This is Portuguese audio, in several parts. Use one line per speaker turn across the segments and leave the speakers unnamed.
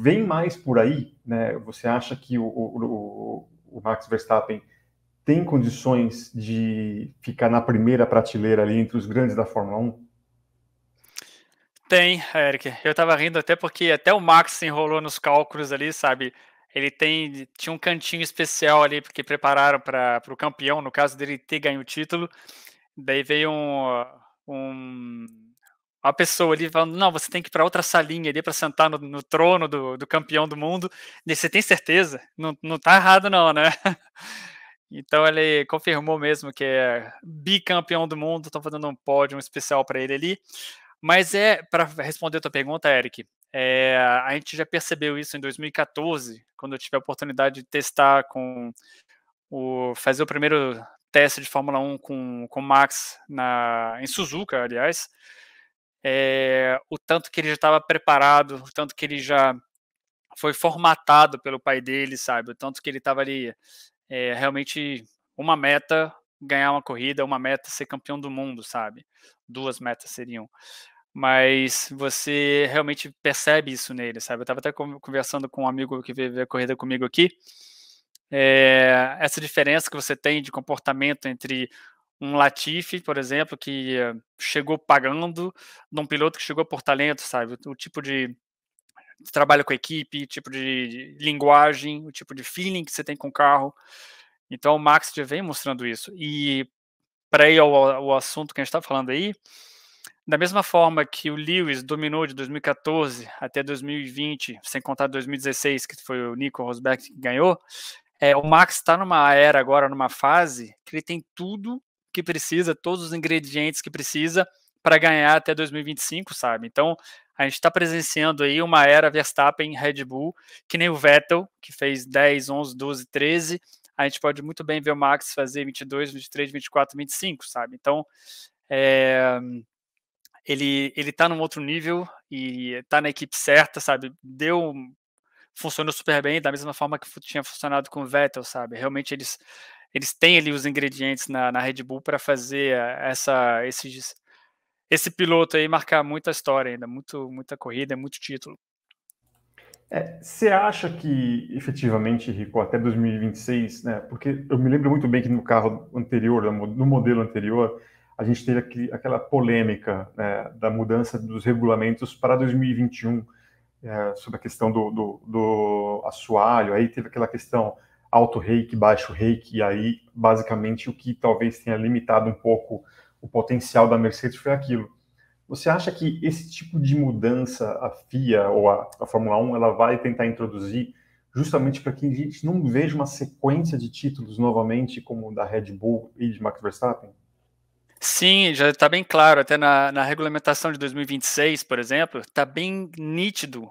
vem mais por aí? Né? Você acha que o, o, o Max Verstappen tem condições de ficar na primeira prateleira ali entre os grandes da Fórmula 1?
Tem, Eric. Eu tava rindo até porque até o Max se enrolou nos cálculos ali, sabe? Ele tem tinha um cantinho especial ali porque prepararam para o campeão, no caso dele ter ganho o título. Daí veio um, um a pessoa ali falando, não, você tem que ir para outra salinha ali para sentar no, no trono do, do, campeão do mundo. E né, você tem certeza? Não, não tá errado, não, né? Então ele confirmou mesmo que é bicampeão do mundo. Estão fazendo um pódio especial para ele ali. Mas é, para responder a tua pergunta, Eric, é, a gente já percebeu isso em 2014, quando eu tive a oportunidade de testar com o. fazer o primeiro teste de Fórmula 1 com, com o Max na, em Suzuka, aliás é, o tanto que ele já estava preparado, o tanto que ele já foi formatado pelo pai dele, sabe? O tanto que ele estava ali é, realmente uma meta ganhar uma corrida, uma meta ser campeão do mundo, sabe? Duas metas seriam. Mas você realmente percebe isso nele, sabe? Eu estava até conversando com um amigo que veio ver a corrida comigo aqui. É, essa diferença que você tem de comportamento entre um Latifi, por exemplo, que eh, chegou pagando, de um piloto que chegou por talento, sabe? O tipo de trabalho com a equipe, tipo de linguagem, o tipo de feeling que você tem com o carro. Então o Max já vem mostrando isso. E para ir ao, ao, assunto que a gente está falando aí, da mesma forma que o Lewis dominou de 2014 até 2020, sem contar 2016, que foi o Nico Rosberg que ganhou, é, o Max está numa era agora, numa fase que ele tem tudo que precisa, todos os ingredientes que precisa para ganhar até 2025, sabe? Então, a gente está presenciando aí uma era Verstappen, Red Bull, que nem o Vettel, que fez 10, 11, 12, 13. A gente pode muito bem ver o Max fazer 22, 23, 24, 25, sabe? Então, é, ele ele tá num outro nível e está na equipe certa, sabe? Deu funcionou super bem, da mesma forma que tinha funcionado com o Vettel, sabe? Realmente eles eles têm ali os ingredientes na, na Red Bull para fazer eh, essa, esse piloto aí marcar muita história ainda, muito, muita corrida, muito título.
É, você é, acha que efetivamente, Rico, até 2026, né? Porque eu me lembro muito bem que no carro anterior, no modelo anterior, a gente teve aqui, aquela polêmica né, da mudança dos regulamentos para 2021 é, sobre a questão do, do, do assoalho, aí teve aquela questão alto reiki, baixo reiki, e aí basicamente o que talvez tenha limitado um pouco o potencial da Mercedes foi aquilo. Você acha que esse tipo de mudança, a FIA ou a, a Fórmula 1, ela vai tentar introduzir justamente para que a gente não veja uma sequência de títulos novamente, como da Red Bull e de Max Verstappen?
Sim, já está bem claro, até na, na, regulamentação de 2026, por exemplo, está bem nítido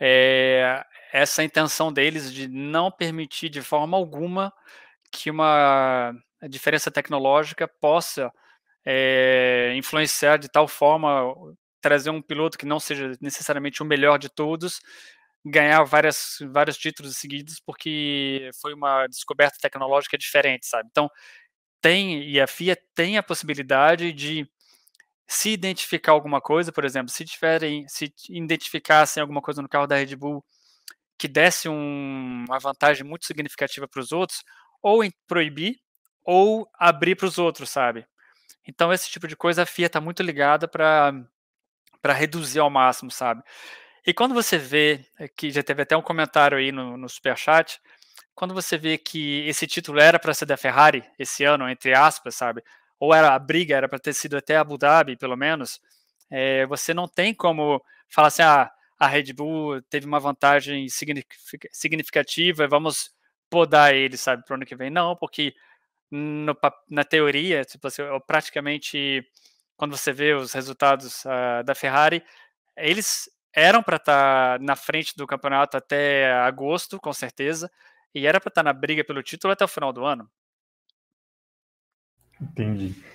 é, essa intenção deles de não permitir de forma alguma que uma eh, diferença tecnológica possa é, influenciar de tal forma, trazer um piloto que não seja necessariamente o melhor de todos, ganhar várias, vários títulos seguidos, porque foi uma descoberta tecnológica diferente, sabe? Então, tem, e a FIA tem a possibilidade de se identificar alguma coisa, por exemplo, se tiverem, se identificassem alguma coisa no carro da Red Bull que desse um, uma vantagem muito significativa para os outros, ou em proibir, ou abrir para os outros, sabe? Então, esse tipo de coisa a FIA está muito ligada para reduzir ao máximo, sabe? E quando você vê, eh, que já teve até um comentário aí no, no superchat, quando você vê que esse título era para ser da Ferrari esse ano, entre aspas, sabe? Ou era a briga, era para ter sido até Abu Dhabi, pelo menos, é, você não tem como falar assim, ah, a Red Bull teve uma vantagem significativa e vamos podar ele, sabe, para o ano que vem. Não, porque no, na teoria, tipo assim, praticamente quando você vê os resultados uh, da Ferrari, eles eram para estar tá na frente do campeonato até agosto, com certeza, e era para estar tá na briga pelo título até o final do ano.
Entendi.